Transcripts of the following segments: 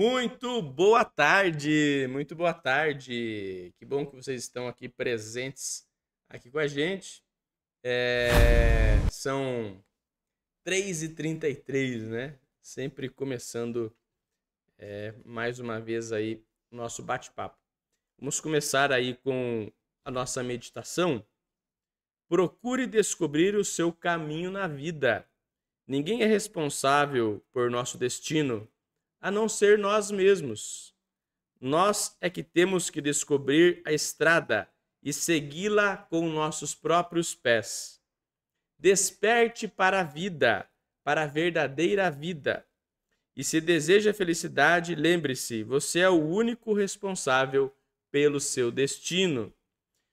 Muito boa tarde, muito boa tarde. Que bom que vocês estão aqui presentes aqui com a gente. É, são 3h33, né? Sempre começando é, mais uma vez aí o nosso bate-papo. Vamos começar aí com a nossa meditação. Procure descobrir o seu caminho na vida. Ninguém é responsável por nosso destino, a não ser nós mesmos. Nós é que temos que descobrir a estrada e segui-la com nossos próprios pés. Desperte para a vida, para a verdadeira vida. E se deseja felicidade, lembre-se, você é o único responsável pelo seu destino.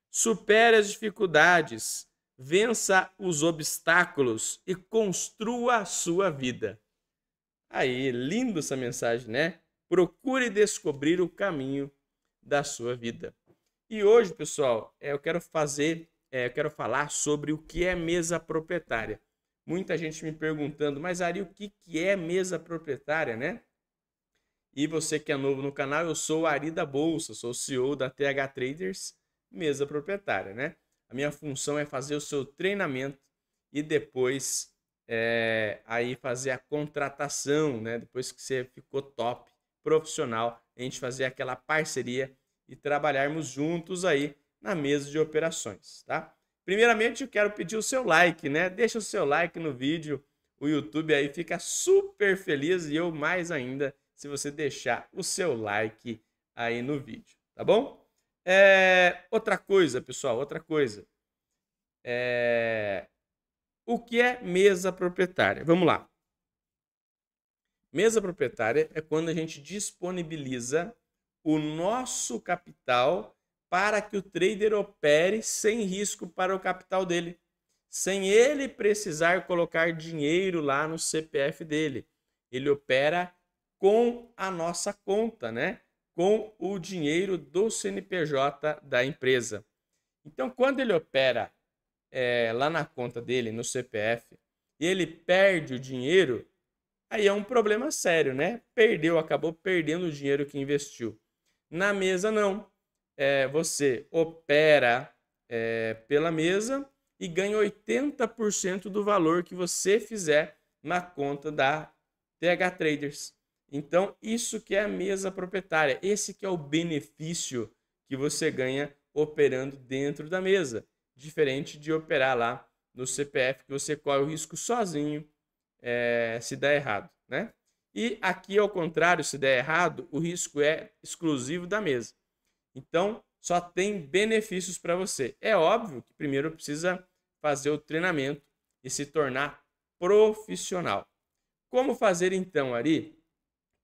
Supere as dificuldades, vença os obstáculos e construa a sua vida. Aí, lindo essa mensagem, né? Procure descobrir o caminho da sua vida. E hoje, pessoal, é, eu quero fazer, é, eu quero falar sobre o que é mesa proprietária. Muita gente me perguntando, mas Ari, o que, que é mesa proprietária, né? E você que é novo no canal, eu sou o Ari da Bolsa, sou CEO da TH Traders, mesa proprietária, né? A minha função é fazer o seu treinamento e depois é, aí fazer a contratação, né? Depois que você ficou top, profissional, a gente fazer aquela parceria e trabalharmos juntos aí na mesa de operações, tá? Primeiramente, eu quero pedir o seu like, né? Deixa o seu like no vídeo. O YouTube aí fica super feliz e eu mais ainda se você deixar o seu like aí no vídeo, tá bom? É, outra coisa, pessoal, outra coisa. É, o que é mesa proprietária? Vamos lá. Mesa proprietária é quando a gente disponibiliza o nosso capital para que o trader opere sem risco para o capital dele, sem ele precisar colocar dinheiro lá no CPF dele. Ele opera com a nossa conta, né? Com o dinheiro do CNPJ da empresa. Então, quando ele opera é, lá na conta dele, no CPF, e ele perde o dinheiro, aí é um problema sério, né? Perdeu, acabou perdendo o dinheiro que investiu. Na mesa, não. É, você opera é, pela mesa e ganha 80% do valor que você fizer na conta da TH Traders. Então, isso que é a mesa proprietária. Esse que é o benefício que você ganha operando dentro da mesa diferente de operar lá no CPF, que você corre o risco sozinho é, se der errado, né? E aqui, ao contrário, se der errado, o risco é exclusivo da mesa. Então, só tem benefícios para você. É óbvio que primeiro precisa fazer o treinamento e se tornar profissional. Como fazer então, Ari,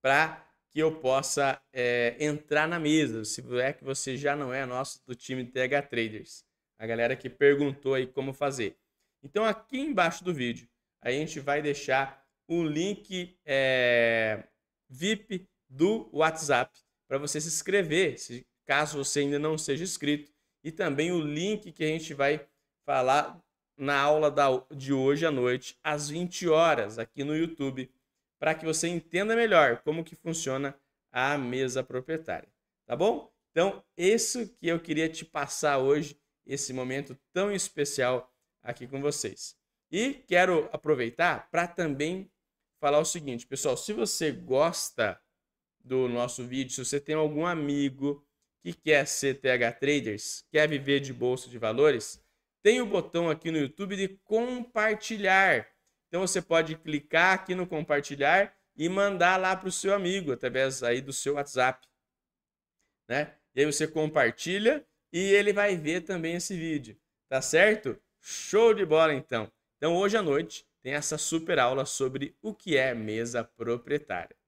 para que eu possa é, entrar na mesa, se é que você já não é nosso do time TH Traders? a galera que perguntou aí como fazer. Então aqui embaixo do vídeo a gente vai deixar o link é, VIP do WhatsApp para você se inscrever, se, caso você ainda não seja inscrito, e também o link que a gente vai falar na aula da, de hoje à noite, às 20 horas, aqui no YouTube, para que você entenda melhor como que funciona a mesa proprietária, tá bom? Então, isso que eu queria te passar hoje esse momento tão especial aqui com vocês. E quero aproveitar para também falar o seguinte, pessoal, se você gosta do nosso vídeo, se você tem algum amigo que quer ser TH Traders, quer viver de bolsa de valores, tem o botão aqui no YouTube de compartilhar. Então você pode clicar aqui no compartilhar e mandar lá para o seu amigo através aí do seu WhatsApp, né? E aí você compartilha e ele vai ver também esse vídeo, tá certo? Show de bola então. Então hoje à noite tem essa super aula sobre o que é mesa proprietária.